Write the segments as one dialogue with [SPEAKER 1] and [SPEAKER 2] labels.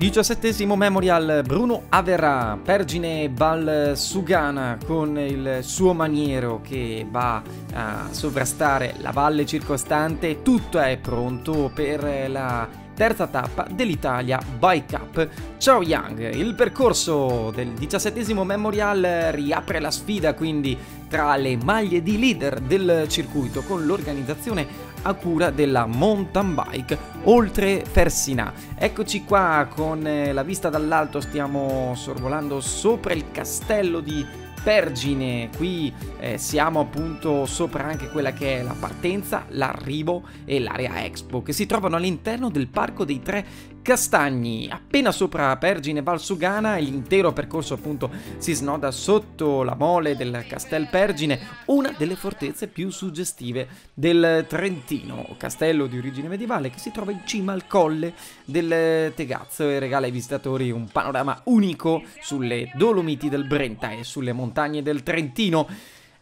[SPEAKER 1] Diciassettesimo Memorial Bruno Averà, Pergine Valsugana con il suo maniero che va a sovrastare la valle circostante, tutto è pronto per la terza tappa dell'Italia Bike Cup. Ciao Young, il percorso del diciassettesimo Memorial riapre la sfida quindi tra le maglie di leader del circuito con l'organizzazione a cura della mountain bike oltre Fersina. Eccoci qua con eh, la vista dall'alto stiamo sorvolando sopra il castello di Pergine, qui eh, siamo appunto sopra anche quella che è la partenza, l'arrivo e l'area expo che si trovano all'interno del Parco dei Tre Castagni, appena sopra Pergine Valsugana, l'intero percorso appunto si snoda sotto la mole del Castel Pergine, una delle fortezze più suggestive del Trentino, castello di origine medievale che si trova in cima al colle del Tegazzo e regala ai visitatori un panorama unico sulle Dolomiti del Brenta e sulle montagne del Trentino.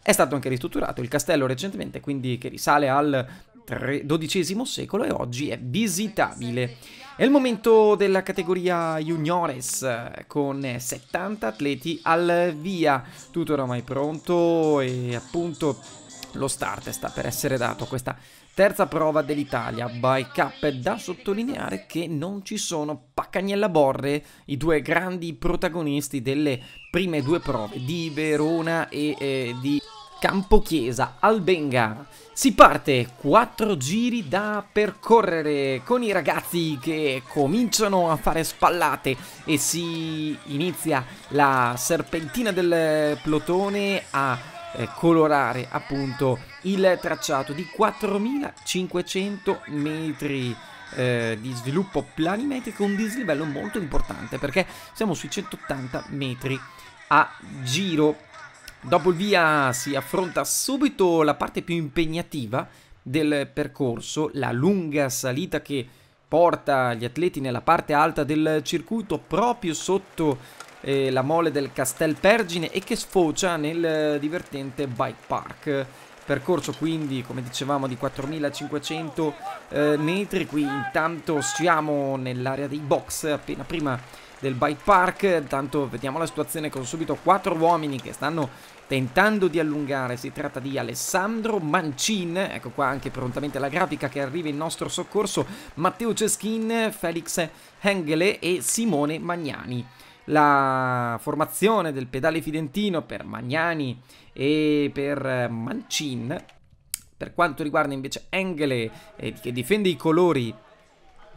[SPEAKER 1] È stato anche ristrutturato il castello recentemente, quindi che risale al XII secolo e oggi è visitabile. È il momento della categoria juniores eh, con 70 atleti al via, tutto oramai pronto e appunto lo start sta per essere dato a questa terza prova dell'Italia by Cup. Da sottolineare che non ci sono Paccagnella Borre, i due grandi protagonisti delle prime due prove di Verona e eh, di Campo Chiesa, Albenga. Si parte, quattro giri da percorrere con i ragazzi che cominciano a fare spallate e si inizia la serpentina del plotone a eh, colorare appunto il tracciato di 4500 metri. Eh, di sviluppo planimetrico un dislivello molto importante perché siamo sui 180 metri a giro Dopo il via si affronta subito la parte più impegnativa del percorso, la lunga salita che porta gli atleti nella parte alta del circuito proprio sotto eh, la mole del Castel Pergine e che sfocia nel divertente bike park. Percorso quindi, come dicevamo, di 4500 eh, metri. Qui intanto siamo nell'area dei box, appena prima del bike park. Intanto vediamo la situazione con subito quattro uomini che stanno tentando di allungare. Si tratta di Alessandro Mancin, ecco qua anche prontamente la grafica che arriva in nostro soccorso, Matteo Ceschin, Felix Hengele e Simone Magnani. La formazione del pedale fidentino per Magnani e per Mancin per quanto riguarda invece Engele eh, che difende i colori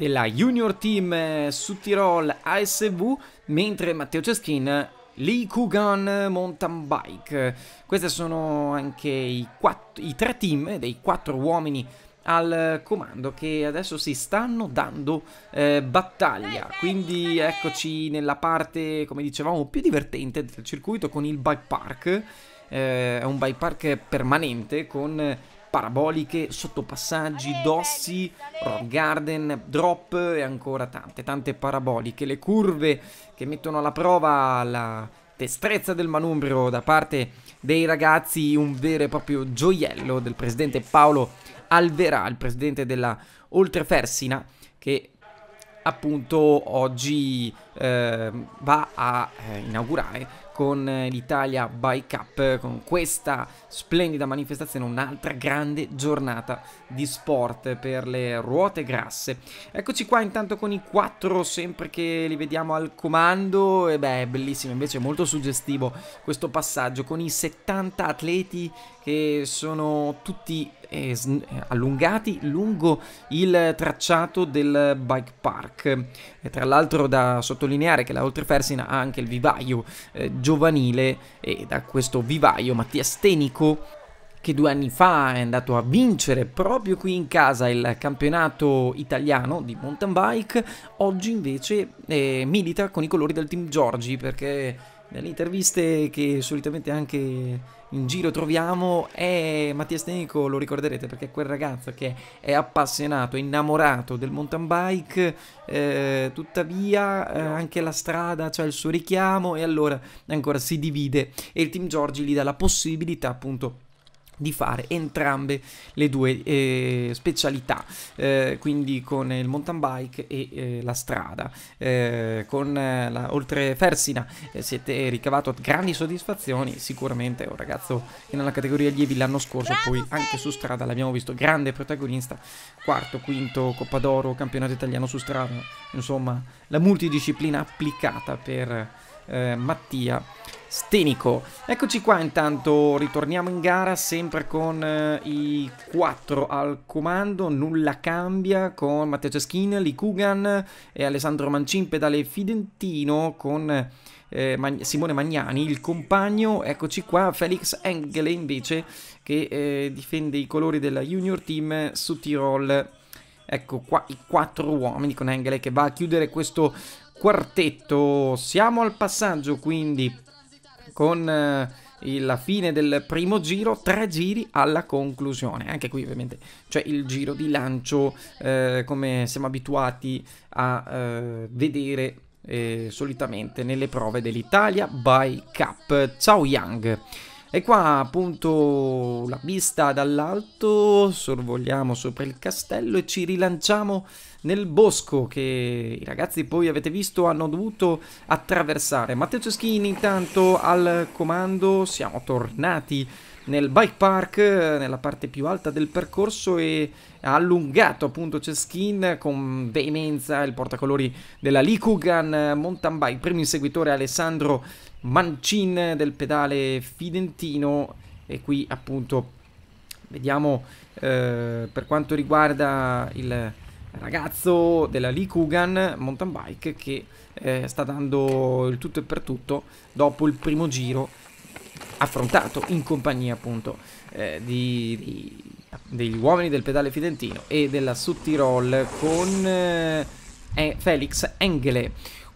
[SPEAKER 1] della Junior Team eh, su Tirol ASV, mentre Matteo Ceschin Lee Kugan Mountain Bike. Questi sono anche i, quattro, i tre team dei quattro uomini al comando che adesso si stanno dando eh, battaglia quindi eccoci nella parte come dicevamo più divertente del circuito con il bike park eh, è un bike park permanente con paraboliche, sottopassaggi, dossi, rock garden, drop e ancora tante, tante paraboliche. Le curve che mettono alla prova la destrezza del manubrio da parte dei ragazzi, un vero e proprio gioiello del presidente Paolo Alverà, il presidente della Oltrefersina, che appunto oggi eh, va a eh, inaugurare con eh, l'Italia Bike Cup, con questa splendida manifestazione, un'altra grande giornata di sport per le ruote grasse. Eccoci qua intanto con i quattro, sempre che li vediamo al comando, e beh è bellissimo, invece è molto suggestivo questo passaggio con i 70 atleti che sono tutti eh, allungati lungo il tracciato del bike park. E tra l'altro da sottolineare che la Oltrefersina ha anche il vivaio eh, giovanile e da questo vivaio Mattia Stenico che due anni fa è andato a vincere proprio qui in casa il campionato italiano di mountain bike, oggi invece eh, milita con i colori del team Giorgi perché nelle interviste che solitamente anche in giro troviamo è Mattia Stenico, lo ricorderete perché è quel ragazzo che è appassionato, innamorato del mountain bike, eh, tuttavia eh, anche la strada c'ha il suo richiamo e allora ancora si divide e il team Giorgi gli dà la possibilità appunto di fare entrambe le due eh, specialità, eh, quindi con il mountain bike e eh, la strada. Eh, con eh, la, oltre Fersina eh, siete ricavato grandi soddisfazioni, sicuramente un ragazzo che nella categoria allievi l'anno scorso, poi anche su strada l'abbiamo visto grande protagonista, quarto, quinto, Coppa d'Oro, campionato italiano su strada, insomma la multidisciplina applicata per eh, Mattia Stenico. Eccoci qua intanto, ritorniamo in gara sempre con eh, i quattro al comando, nulla cambia con Matteo Ceschin, Licugan e Alessandro Mancin, pedale Fidentino con eh, Mag Simone Magnani, il compagno, eccoci qua, Felix Engele invece che eh, difende i colori della junior team su Tirol. Ecco qua i quattro uomini con Engele che va a chiudere questo quartetto. Siamo al passaggio quindi con eh, la fine del primo giro, tre giri alla conclusione. Anche qui ovviamente c'è il giro di lancio eh, come siamo abituati a eh, vedere eh, solitamente nelle prove dell'Italia by Cup. Ciao Yang. E qua appunto la vista dall'alto, sorvoliamo sopra il castello e ci rilanciamo nel bosco che i ragazzi poi avete visto hanno dovuto attraversare. Matteo Ceschini intanto al comando, siamo tornati nel bike park, nella parte più alta del percorso e ha allungato appunto Ceskin con veemenza il portacolori della Likugan Mountain Bike, primo inseguitore Alessandro mancin del pedale fidentino e qui appunto vediamo eh, per quanto riguarda il ragazzo della Lee Kugan mountain bike che eh, sta dando il tutto e per tutto dopo il primo giro affrontato in compagnia appunto eh, di, di, degli uomini del pedale fidentino e della Suttirol con eh, Felix Engele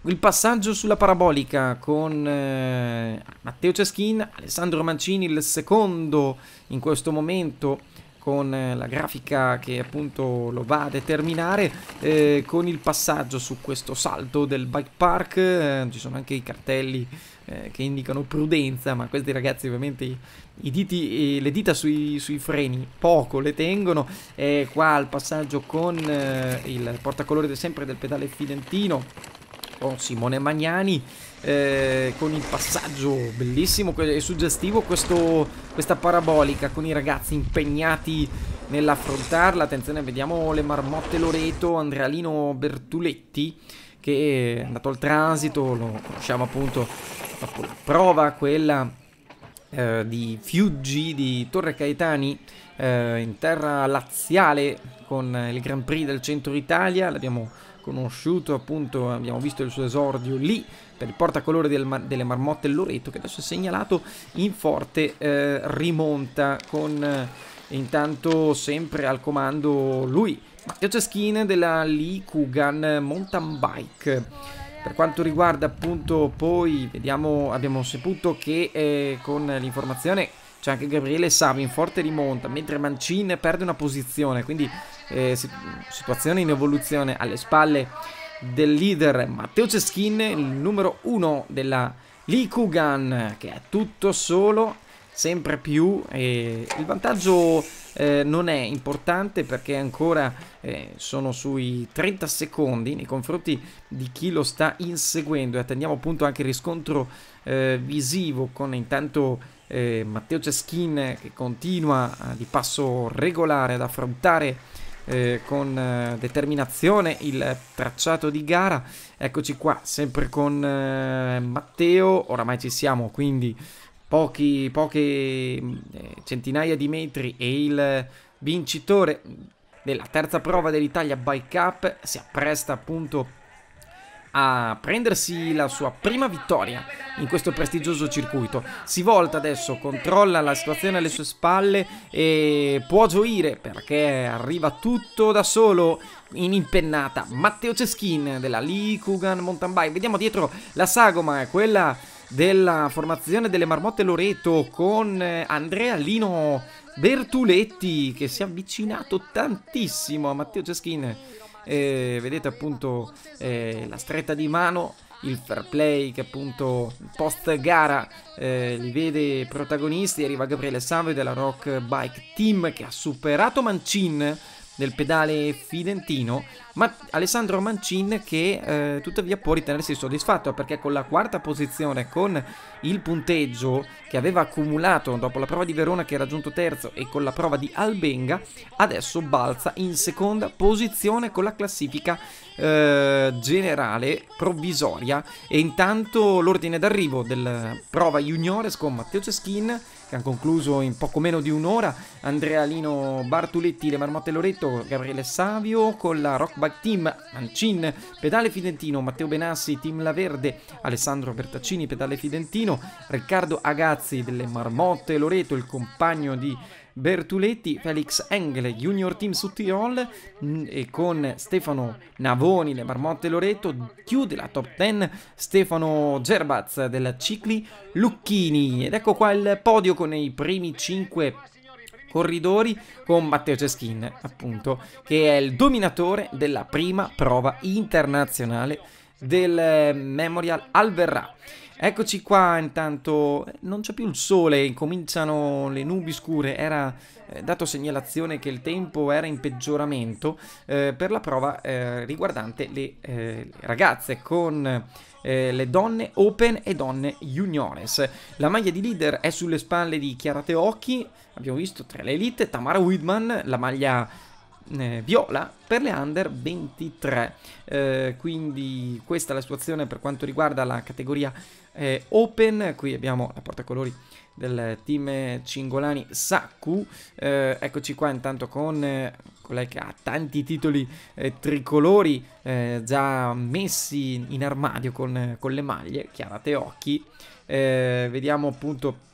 [SPEAKER 1] il passaggio sulla parabolica con eh, Matteo Ceschin, Alessandro Mancini il secondo in questo momento con eh, la grafica che appunto lo va a determinare eh, con il passaggio su questo salto del bike park eh, ci sono anche i cartelli eh, che indicano prudenza ma questi ragazzi ovviamente i, i diti, le dita sui, sui, freni poco le tengono e qua il passaggio con il portacolore de sempre del pedale fidentino con Simone Magnani eh, con il passaggio bellissimo e suggestivo questo, questa parabolica con i ragazzi impegnati nell'affrontarla attenzione vediamo le marmotte Loreto Andrealino Bertuletti che è andato al transito lo conosciamo appunto dopo la prova quella eh, di Fiuggi di Torre Caetani eh, in terra laziale con il Grand Prix del centro Italia l'abbiamo conosciuto appunto, abbiamo visto il suo esordio lì per il portacolore del mar delle marmotte Loreto che adesso è segnalato in forte eh, rimonta con eh, intanto sempre al comando lui Matteo Ceschin della Lee Kugan Mountain Bike per quanto riguarda appunto poi vediamo, abbiamo saputo che eh, con l'informazione c'è anche Gabriele Savi in forte rimonta mentre Mancin perde una posizione quindi eh, situazione in evoluzione alle spalle del leader Matteo Ceschin, il numero uno della Likugan, che è tutto solo, sempre più. Eh, il vantaggio eh, non è importante perché ancora eh, sono sui 30 secondi nei confronti di chi lo sta inseguendo e attendiamo appunto anche il riscontro eh, visivo con intanto eh, Matteo Ceschin che continua eh, di passo regolare ad affrontare eh, con eh, determinazione il tracciato di gara. Eccoci qua, sempre con eh, Matteo, oramai ci siamo, quindi pochi, poche mm, eh, centinaia di metri e il vincitore della terza prova dell'Italia Bike Cup si appresta appunto a prendersi la sua prima vittoria in questo prestigioso circuito. Si volta adesso, controlla la situazione alle sue spalle e può gioire perché arriva tutto da solo in impennata. Matteo Ceschin della Likugan Mountain Bike. Vediamo dietro la sagoma, è quella della formazione delle Marmotte Loreto con eh, Andrea Lino Bertuletti che si è avvicinato tantissimo a Matteo Ceschin eh, vedete appunto eh, la stretta di mano il fair play che appunto post gara eh, li vede protagonisti arriva Gabriele Savio della Rock Bike Team che ha superato Mancin del pedale fidentino, ma Alessandro Mancin che eh, tuttavia può ritenersi soddisfatto perché con la quarta posizione, con il punteggio che aveva accumulato dopo la prova di Verona che ha raggiunto terzo e con la prova di Albenga, adesso balza in seconda posizione con la classifica eh, generale provvisoria e intanto l'ordine d'arrivo della prova juniores con Matteo Ceschin che hanno concluso in poco meno di un'ora. Andrea Lino Bartuletti, Le Marmotte Loretto, Gabriele Savio con la Rock Bike Team, Mancin, Pedale Fidentino, Matteo Benassi, Team La Verde, Alessandro Bertaccini, Pedale Fidentino, Riccardo Agazzi delle Marmotte Loreto, il compagno di Bertuletti, Felix Engel, Junior Team su Tirol mm, e con Stefano Navoni, le Marmotte Loreto, chiude la top 10 Stefano Gerbaz della Cicli Lucchini. Ed ecco qua il podio con i primi 5 corridori con Matteo Ceschin, appunto, che è il dominatore della prima prova internazionale del Memorial Alverrà. Eccoci qua intanto, non c'è più il sole, cominciano le nubi scure, era eh, dato segnalazione che il tempo era in peggioramento eh, per la prova eh, riguardante le, le, eh, ragazze con eh, le donne open e donne juniores. La maglia di leader è sulle spalle di Chiara Teocchi, abbiamo visto tra le elite, Tamara Widman, la maglia eh, viola per le under 23 eh, quindi questa è la situazione per quanto riguarda la categoria eh, open qui abbiamo la portacolori del team Cingolani Saku eh, eccoci qua intanto con eh, colei che ha tanti titoli eh, tricolori già messi in armadio con, con le maglie Chiara Teocchi vediamo appunto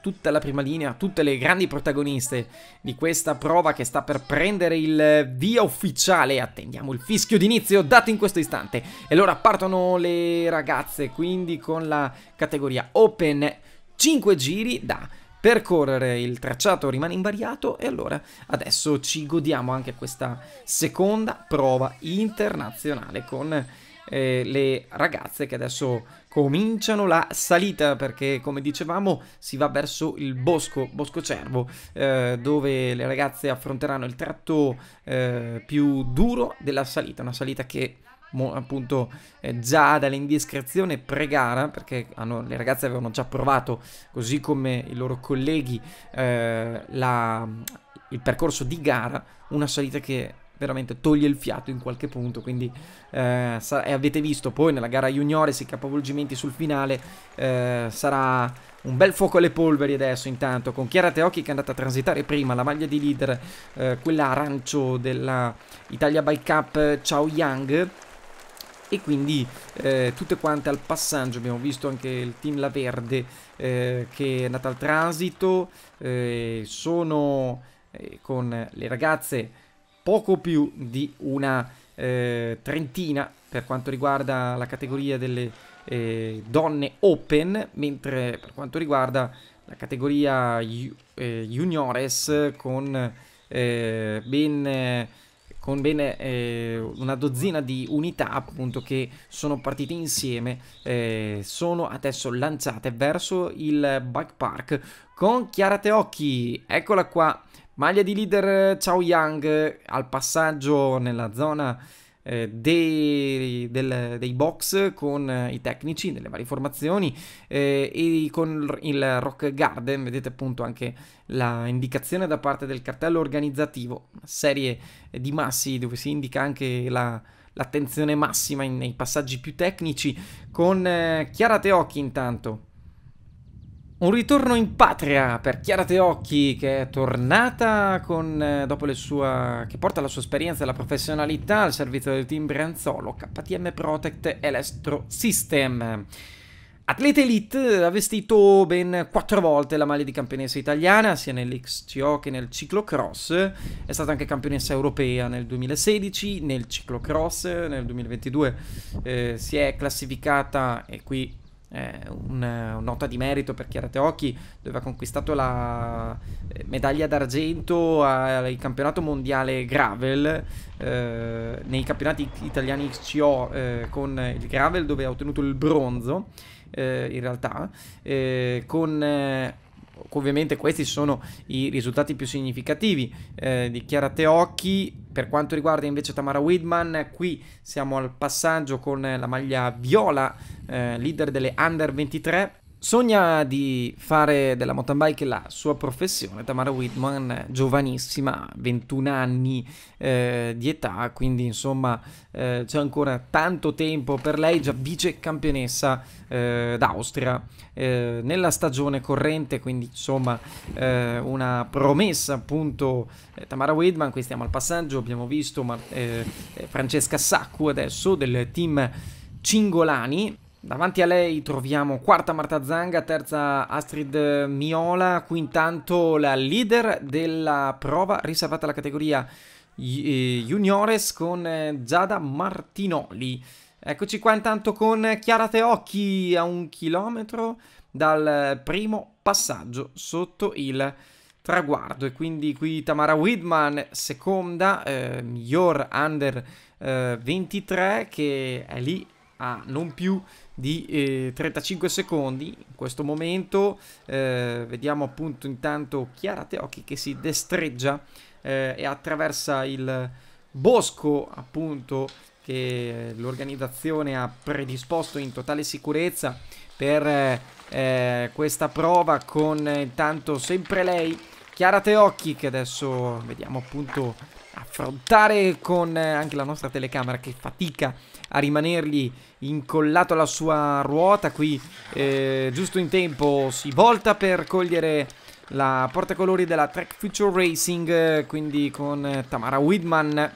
[SPEAKER 1] tutta la prima linea, tutte le grandi protagoniste di questa prova che sta per prendere il via ufficiale. Attendiamo il fischio d'inizio dato in questo istante. E allora partono le ragazze, quindi con la categoria Open 5 giri da percorrere il tracciato rimane invariato e allora adesso ci godiamo anche questa seconda prova internazionale con eh, le ragazze che adesso cominciano la salita perché come dicevamo si va verso il bosco, bosco cervo eh, dove le ragazze affronteranno il tratto eh, più duro della salita, una salita che appunto eh, già dall'indiscrezione pre-gara perché hanno, le ragazze avevano già provato così come i loro colleghi eh, la, il percorso di gara una salita che veramente toglie il fiato in qualche punto. Quindi eh, avete visto poi nella gara juniores i capovolgimenti sul finale, eh, sarà un bel fuoco alle polveri adesso intanto con Chiara Teocchi che è andata a transitare prima la maglia di leader, eh, quella arancio della Italia Bike Cup eh, Ciao Yang. e quindi eh, tutte quante al passaggio abbiamo visto anche il team La Verde eh, che è andata al transito eh, sono eh, con le ragazze poco più di una eh, trentina per quanto riguarda la categoria delle eh, donne open, mentre per quanto riguarda la categoria ju eh, juniores con eh, ben con bene eh, una dozzina di unità appunto che sono partite insieme eh, sono adesso lanciate verso il bike park con Chiara Teocchi eccola qua Maglia di leader eh, Chao Yang al passaggio nella zona eh, dei, del, dei, box con eh, i tecnici delle varie formazioni eh, e con il Rock Garden, vedete appunto anche la indicazione da parte del cartello organizzativo, serie di massi dove si indica anche la, l'attenzione massima in, nei passaggi più tecnici con eh, Chiara Teocchi intanto un ritorno in patria per Chiara Teocchi che è tornata con, eh, dopo le sua, che porta la sua esperienza e la professionalità al servizio del team Brianzolo KTM Protect Electro System. Atleta Elite ha vestito ben quattro volte la maglia di campionessa italiana, sia nell'XCO che nel ciclocross. È stata anche campionessa europea nel 2016, nel ciclocross nel 2022 eh, si è classificata, e qui eh, una un eh, nota di merito per Chiara Teochi, dove ha conquistato la eh, medaglia d'argento al campionato mondiale Gravel, eh, nei campionati italiani XCO eh, con il Gravel, dove ha ottenuto il bronzo, eh, in realtà, con ovviamente questi sono i risultati più significativi eh, di Chiara Teocchi. Per quanto riguarda invece Tamara Widman, qui siamo al passaggio con la maglia viola, eh, leader delle Under 23 Sogna di fare della mountain bike la sua professione, Tamara Whitman, giovanissima, 21 anni eh, di età, quindi insomma eh, c'è ancora tanto tempo per lei, già vice campionessa eh, d'Austria eh, nella stagione corrente, quindi insomma eh, una promessa appunto eh, Tamara Whitman, qui stiamo al passaggio, abbiamo visto ma, Francesca Saccu adesso del team Cingolani Davanti a lei troviamo quarta Marta Zanga, terza Astrid Miola, qui intanto la leader della prova riservata alla categoria eh, juniores con eh, Giada Martinoli. Eccoci qua intanto con Chiara Teocchi a un chilometro dal primo passaggio sotto il traguardo e quindi qui Tamara Widman seconda, eh, miglior under eh, 23 che è lì a non più di eh, 35 secondi in questo momento eh, vediamo appunto intanto Chiara Teocchi che si destreggia eh, e attraversa il bosco appunto che l'organizzazione ha predisposto in totale sicurezza per eh, eh, questa prova con intanto sempre lei Chiara Teocchi che adesso vediamo appunto affrontare con eh, anche la nostra telecamera che fatica a rimanergli incollato alla sua ruota qui eh, giusto in tempo si volta per cogliere la portacolori della Track Future Racing eh, quindi con eh, Tamara Widman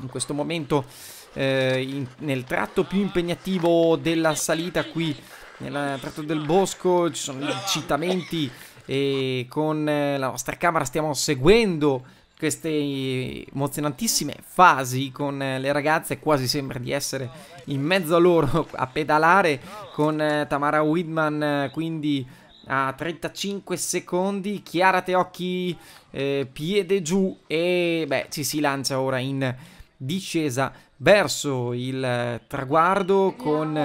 [SPEAKER 1] in questo momento eh, in, nel tratto più impegnativo della salita qui nel tratto del bosco ci sono gli incitamenti e con la nostra camera stiamo seguendo queste emozionantissime fasi con eh, le ragazze, quasi sembra di essere in mezzo a loro a pedalare con eh, Tamara Whitman, eh, quindi a 35 secondi, Chiara Teocchi eh, piede giù e beh, ci si lancia ora in discesa verso il traguardo con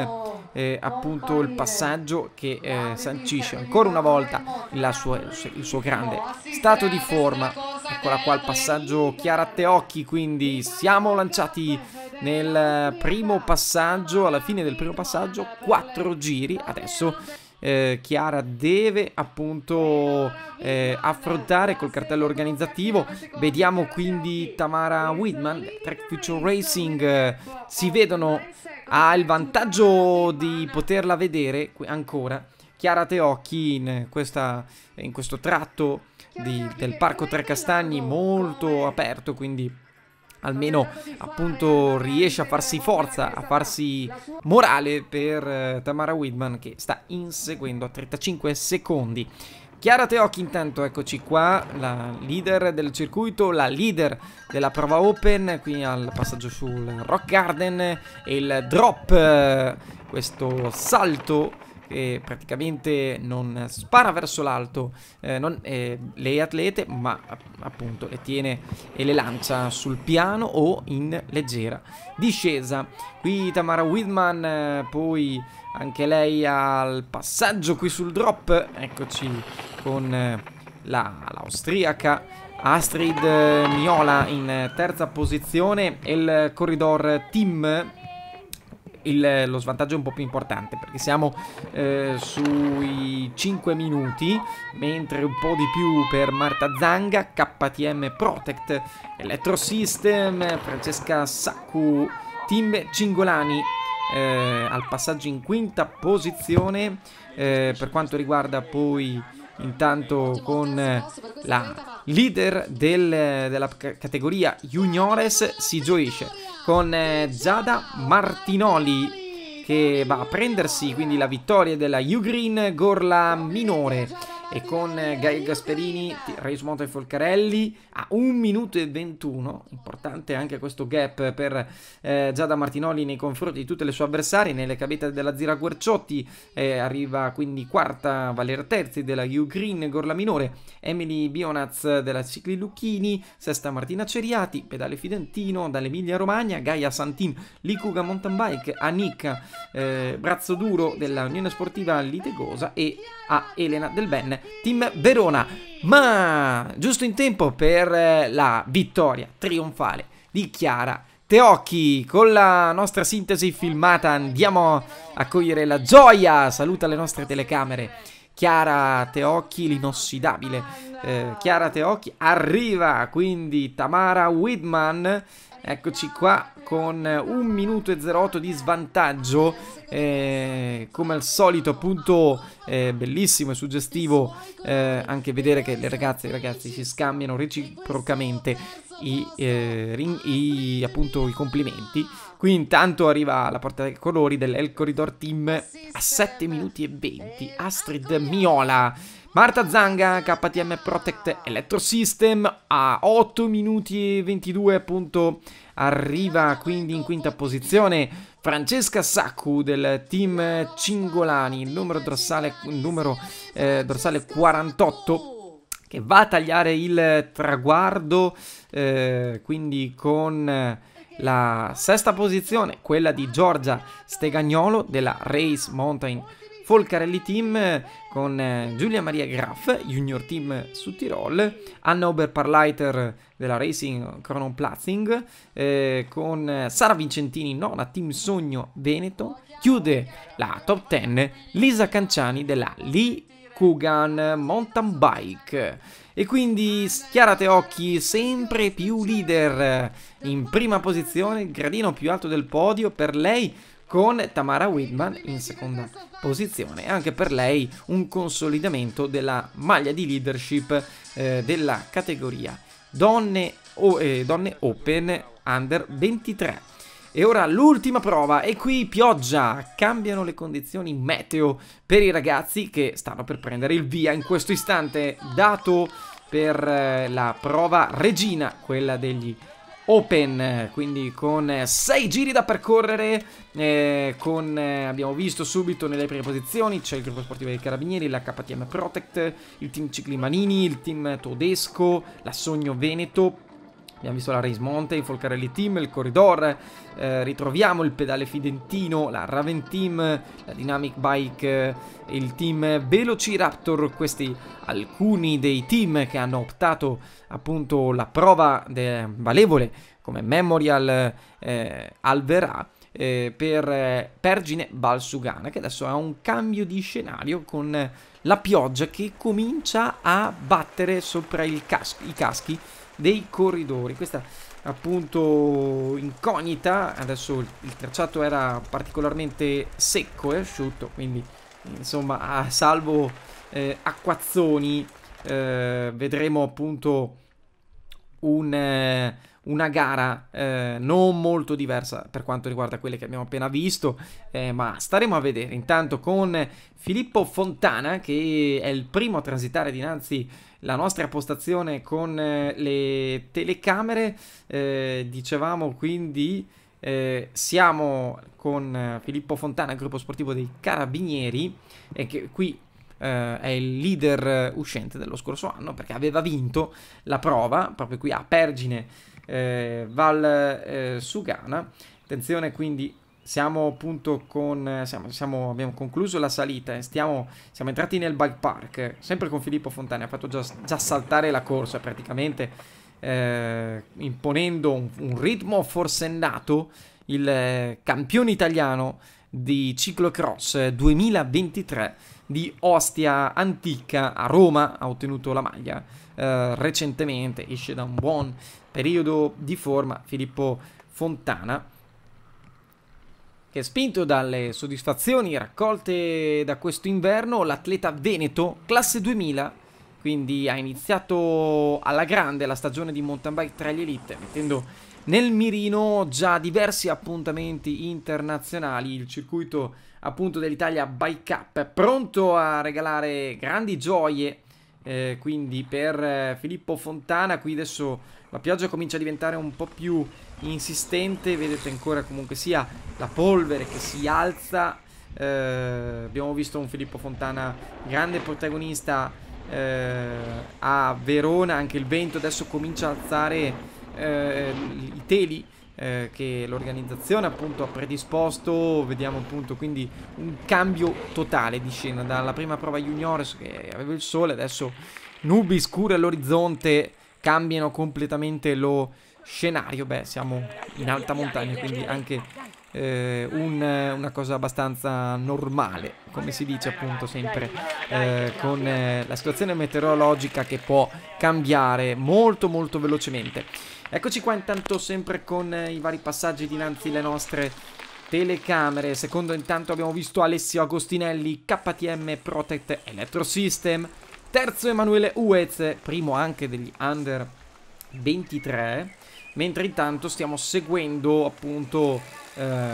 [SPEAKER 1] eh, appunto il passaggio che eh, sancisce ancora una volta suo, il suo grande stato di forma Eccola qua il passaggio Chiara Teocchi, quindi siamo lanciati nel primo passaggio, alla fine del primo passaggio, 4 giri, adesso eh, Chiara deve appunto eh, affrontare col cartello organizzativo. Vediamo quindi Tamara Whitman, Track Future Racing, si vedono, ha il vantaggio di poterla vedere ancora. Chiara Teocchi in, questa, in questo tratto di, del Parco Tre Castagni molto aperto, quindi almeno appunto riesce a farsi forza, a farsi morale per eh, Tamara Whitman che sta inseguendo a 35 secondi. Chiara Teocchi intanto, eccoci qua, la leader del circuito, la leader della prova open, qui al passaggio sul Rock Garden e il drop, eh, questo salto che praticamente non spara verso l'alto eh, non, eh, le atlete, ma appunto le tiene e le lancia sul piano o in leggera discesa. Qui Tamara Whitman, eh, poi anche lei al passaggio qui sul drop, eccoci con eh, l'austriaca. La, Astrid eh, Miola in terza posizione e il corridor team il, lo svantaggio è un po' più importante perché siamo eh, sui 5 minuti mentre un po' di più per Marta Zanga, KTM Protect, Electro System, Francesca Saccu, Team Cingolani eh, al passaggio in quinta posizione eh, per quanto riguarda poi intanto con la leader del, della categoria juniores si gioisce con eh, Zada Martinoli che va a prendersi quindi la vittoria della Ugreen Gorla minore e con eh, Gaia Gasperini, Reis Moto e Folcarelli a 1 minuto e 21, importante anche questo gap per eh, Giada Martinoli nei confronti di tutte le sue avversarie, nelle cabete della Zira Guerciotti eh, arriva quindi quarta Valera Terzi della U Green Gorla Minore, Emily Bionaz della Cicli Lucchini, sesta Martina Ceriati, Pedale Fidentino dall'Emilia Romagna, Gaia Santin, Licuga Mountain Bike, Anica eh, Brazzo Duro della Unione Sportiva Litegosa e a Elena Del Benne Team Verona, ma giusto in tempo per eh, la vittoria trionfale di Chiara Teocchi. Con la nostra sintesi filmata andiamo a cogliere la gioia, saluta le nostre telecamere. Chiara Teocchi, l'inossidabile eh, Chiara Teocchi, arriva quindi Tamara Widman Eccoci qua con 1 minuto e 08 di svantaggio, eh, come al solito appunto eh, bellissimo e suggestivo eh, anche vedere che le ragazze e i ragazzi si scambiano reciprocamente i, eh, i, appunto, i complimenti. Qui intanto arriva la porta dei colori dell'El Corridor Team a 7 minuti e 20, Astrid Miola Marta Zanga, KTM Protect Electrosystem a 8 minuti e 22 appunto arriva quindi in quinta posizione Francesca Saccu del team Cingolani, il numero dorsale, numero, eh, dorsale 48 che va a tagliare il traguardo eh, quindi con la sesta posizione, quella di Giorgia Stegagnolo della Race Mountain Folcarelli Team con eh, Giulia Maria Graf, Junior Team su Tirol, Anna Oberparleiter della Racing Cronon eh, con eh, Sara Vincentini, nona Team Sogno Veneto, chiude la top 10 Lisa Canciani della Lee Kugan Mountain Bike. E quindi schiarate occhi, sempre più leader in prima posizione, gradino più alto del podio per lei con Tamara Whitman in seconda posizione. Anche per lei un consolidamento della maglia di leadership eh, della categoria donne, o, eh, donne Open Under 23. E ora l'ultima prova e qui pioggia, cambiano le condizioni meteo per i ragazzi che stanno per prendere il via in questo istante dato per eh, la prova regina, quella degli Open, quindi con 6 giri da percorrere, eh, con, eh, abbiamo visto subito nelle prime posizioni c'è il gruppo sportivo dei Carabinieri, la KTM Protect, il team Ciclimanini, il team Todesco, la Sogno Veneto, Abbiamo visto la Race Monte, il Folcarelli Team, il Corridor, eh, ritroviamo il pedale Fidentino, la Raven Team, la Dynamic Bike, eh, il team Velociraptor, questi alcuni dei team che hanno optato appunto la prova valevole come Memorial eh, Alverà eh, per eh, Pergine Balsugana, che adesso ha un cambio di scenario con la pioggia che comincia a battere sopra casco, i caschi dei corridori. Questa appunto incognita, adesso il, il tracciato era particolarmente secco e asciutto, quindi insomma a salvo eh, acquazzoni eh, vedremo appunto un... Eh, una gara eh, non molto diversa per quanto riguarda quelle che abbiamo appena visto, eh, ma staremo a vedere. Intanto con Filippo Fontana, che è il primo a transitare dinanzi la nostra postazione con eh, le telecamere, eh, dicevamo quindi... Eh, siamo con Filippo Fontana, gruppo sportivo dei Carabinieri, e che qui eh, è il leader eh, uscente dello scorso anno perché aveva vinto la prova proprio qui a Pergine eh, Val eh, Sugana. Attenzione quindi siamo appunto con eh, siamo, siamo, abbiamo concluso la salita e stiamo, siamo entrati nel bike park sempre con Filippo Fontana. ha fatto già, già saltare la corsa praticamente eh, imponendo un, un, ritmo forsennato il eh, campione italiano di ciclocross 2023 di Ostia Antica a Roma ha ottenuto la maglia eh, recentemente esce da un buon periodo di forma Filippo Fontana che spinto dalle soddisfazioni raccolte da questo inverno, l'atleta veneto, classe 2000, quindi ha iniziato alla grande la stagione di mountain bike tra gli elite, mettendo nel mirino già diversi appuntamenti internazionali, il circuito appunto dell'Italia Bike Cup pronto a regalare grandi gioie eh, quindi per eh, Filippo Fontana qui adesso la pioggia comincia a diventare un po' più insistente vedete ancora comunque sia la polvere che si alza eh, abbiamo visto un Filippo Fontana grande protagonista eh, a Verona anche il vento adesso comincia a alzare eh, i teli eh, che l'organizzazione appunto ha predisposto, vediamo appunto quindi un cambio totale di scena, dalla prima prova juniores che aveva il sole, adesso nubi scure all'orizzonte cambiano completamente lo scenario, beh siamo in alta montagna quindi anche eh, un, una cosa abbastanza normale, come si dice appunto sempre, eh, con eh, la situazione meteorologica che può cambiare molto molto velocemente. Eccoci qua intanto sempre con eh, i vari passaggi dinanzi alle nostre telecamere. Secondo intanto abbiamo visto Alessio Agostinelli, KTM Protect Electro System. Terzo Emanuele Uez, primo anche degli Under 23. Mentre intanto stiamo seguendo appunto eh,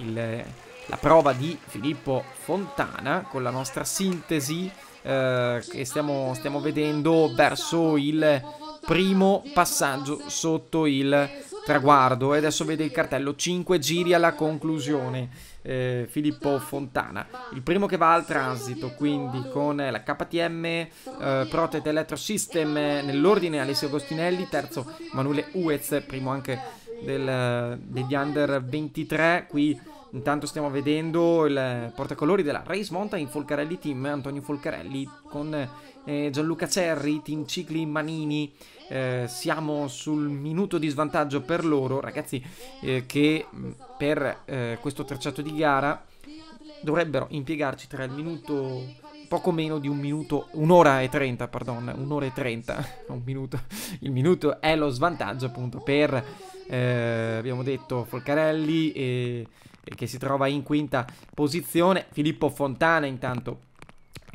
[SPEAKER 1] il, la prova di Filippo Fontana con la nostra sintesi eh, che stiamo, stiamo vedendo verso il primo passaggio sotto il traguardo e adesso vede il cartello 5 giri alla conclusione eh, Filippo Fontana il primo che va al transito quindi con la KTM eh, Protect Electro System nell'ordine Alessio Agostinelli terzo Manuele Uez primo anche del, degli under 23 qui Intanto stiamo vedendo il portacolori della Race Mountain Folcarelli Team, Antonio Folcarelli con eh, Gianluca Cerri, Team Cicli Manini, eh, siamo sul minuto di svantaggio per loro, ragazzi eh, che mm, per eh, questo tracciato di gara dovrebbero impiegarci tra il minuto poco meno di un minuto, un'ora e trenta, pardon, un'ora e trenta, un minuto, il minuto è lo svantaggio appunto per, eh, abbiamo detto, Folcarelli e, e che si trova in quinta posizione, Filippo Fontana intanto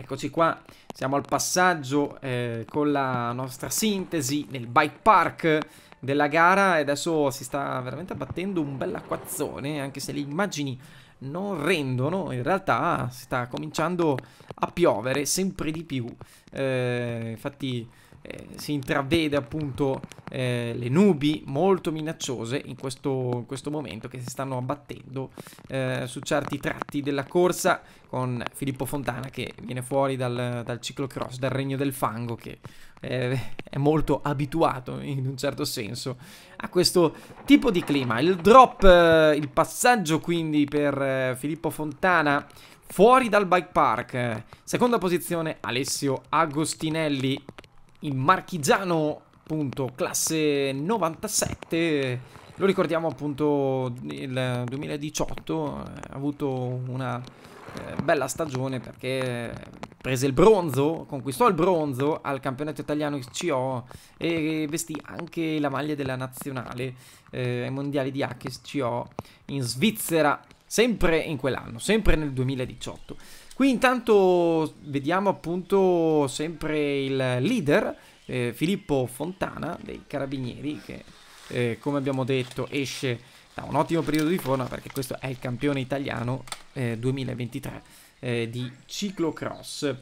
[SPEAKER 1] Eccoci qua, siamo al passaggio eh, con la nostra sintesi nel bike park della gara e adesso si sta veramente abbattendo un bel acquazzone, anche se le immagini non rendono, in realtà sta cominciando a piovere sempre di più. Eh, infatti eh, si intravede appunto eh, le nubi molto minacciose in questo, in questo, momento che si stanno abbattendo eh, su certi tratti della corsa con Filippo Fontana che viene fuori dal, dal ciclocross, dal regno del fango che eh, è molto abituato in un certo senso a questo tipo di clima. Il drop, eh, il passaggio quindi per eh, Filippo Fontana fuori dal bike park. Seconda posizione Alessio Agostinelli in marchigiano, appunto, classe 97. Lo ricordiamo appunto il 2018, eh, ha avuto una eh, bella stagione perché prese il bronzo, conquistò il bronzo al campionato italiano XCO e vestì anche la maglia della nazionale eh, ai mondiali di HSCO in Svizzera, sempre in quell'anno, sempre nel 2018. Qui intanto vediamo appunto sempre il leader, eh, Filippo Fontana dei Carabinieri, che eh, come abbiamo detto esce da un ottimo periodo di forma perché questo è il campione italiano eh, 2023 eh, di ciclocross.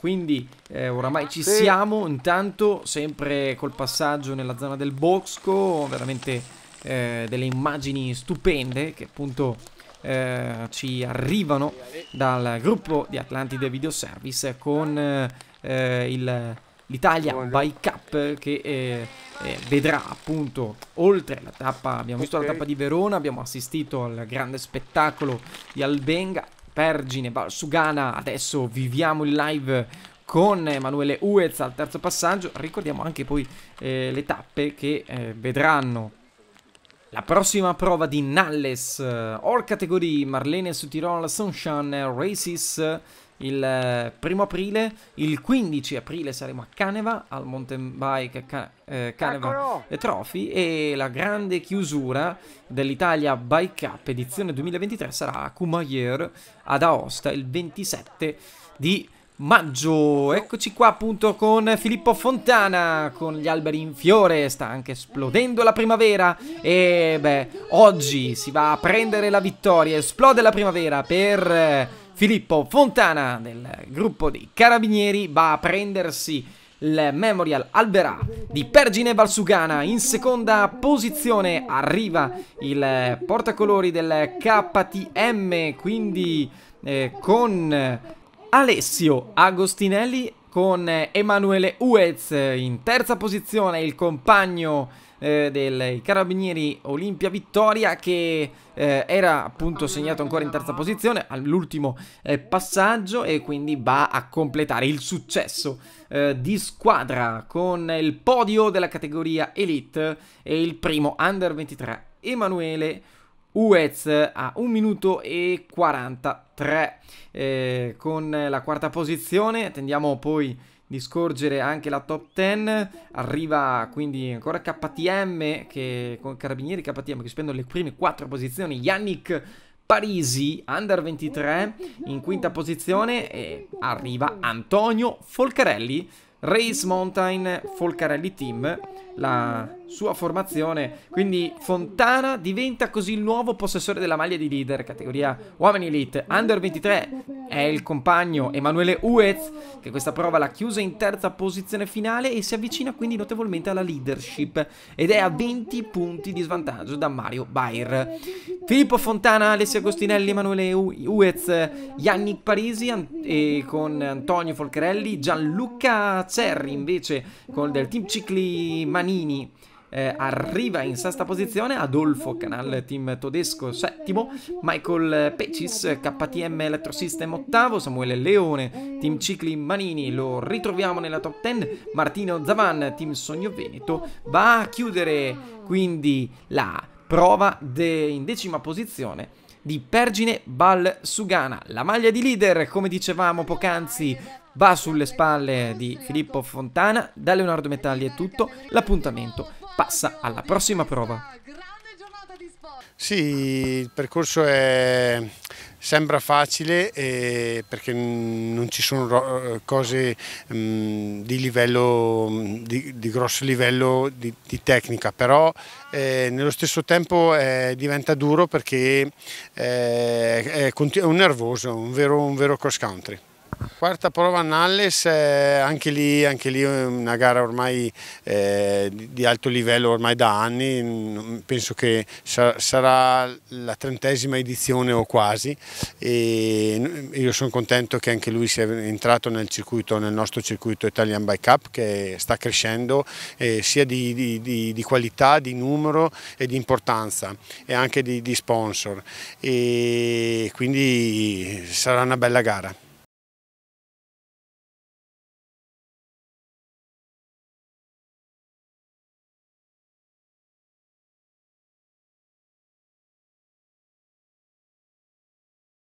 [SPEAKER 1] Quindi eh, oramai ci siamo, intanto sempre col passaggio nella zona del Bosco, veramente eh, delle immagini stupende che appunto eh, ci arrivano dal gruppo di Atlantide Video Service con eh, eh l'Italia by Cup che eh, eh vedrà appunto oltre la tappa, abbiamo visto okay. la tappa di Verona, abbiamo assistito al grande spettacolo di Albenga, Pergine, Valsugana, adesso viviamo il live con Emanuele Uez al terzo passaggio. Ricordiamo anche poi eh, le tappe che eh, vedranno la prossima prova di Nalles, All eh, Category, Marlene su Tirol, Sunshine Races, il eh, primo aprile, il 15 aprile saremo a Caneva, al mountain bike Ca eh, Caneva e Trophy e la grande chiusura dell'Italia Bike Cup edizione 2023 sarà a Courmayeur ad Aosta il 27 di aprile maggio. Eccoci qua appunto con Filippo Fontana, con gli alberi in fiore, sta anche esplodendo la primavera e beh, oggi si va a prendere la vittoria, esplode la primavera per eh, Filippo Fontana del gruppo dei Carabinieri, va a prendersi il Memorial Alberà di Pergine Valsugana in seconda posizione arriva il portacolori del KTM quindi eh, con Alessio Agostinelli con Emanuele Uez in terza posizione, il compagno eh, dei Carabinieri Olimpia Vittoria che eh, era appunto segnato ancora in terza posizione all'ultimo eh, passaggio e quindi va a completare il successo eh, di squadra con il podio della categoria Elite e il primo Under 23 Emanuele Uez a 1 minuto e 43 eh, con la quarta posizione. Tendiamo poi di scorgere anche la top 10. Arriva quindi ancora KTM che, con Carabinieri KTM che spendono le prime 4 posizioni. Yannick Parisi, under 23, in quinta posizione e arriva Antonio Folcarelli, Race Mountain Folcarelli Team, la sua formazione. Quindi Fontana diventa così il nuovo possessore della maglia di leader, categoria Uomini Elite. Under 23 è il compagno Emanuele Uez, che questa prova l'ha chiusa in terza posizione finale e si avvicina quindi notevolmente alla leadership ed è a 20 punti di svantaggio da Mario Bayer. Filippo Fontana, Alessio Agostinelli, Emanuele Uez, Yannick Parisi e con Antonio Folcherelli, Gianluca Cerri invece con del team Cicli Manini eh, arriva in sesta posizione, Adolfo Canal Team Todesco settimo, Michael Pecis KTM Electrosystem ottavo, Samuele Leone Team Cicli Manini lo ritroviamo nella top 10, Martino Zavan Team Sogno Veneto va a chiudere quindi la prova de- in decima posizione di Pergine Bal Sugana. La maglia di leader, come dicevamo poc'anzi, va sulle spalle di Filippo Fontana. Da Leonardo Metalli è tutto. L'appuntamento passa alla prossima prova. Sì, il percorso è, sembra facile eh, perché non ci sono eh, cose mh, mm, di, livello, mm, di, di grosso livello di, di tecnica, però eh, nello stesso tempo eh, diventa duro perché eh, è, è, un nervoso, un vero, un vero cross country. Quarta prova a Nalles, eh, anche, lì, anche lì una gara ormai eh, di alto livello ormai da anni, mm, penso che sarà la trentesima edizione o quasi e mm, io sono contento che anche lui sia entrato nel, circuito, nel nostro circuito Italian Bike Cup che sta crescendo eh, sia di, di, di, di, qualità, di numero e di importanza e anche di, sponsor e quindi sarà una bella gara.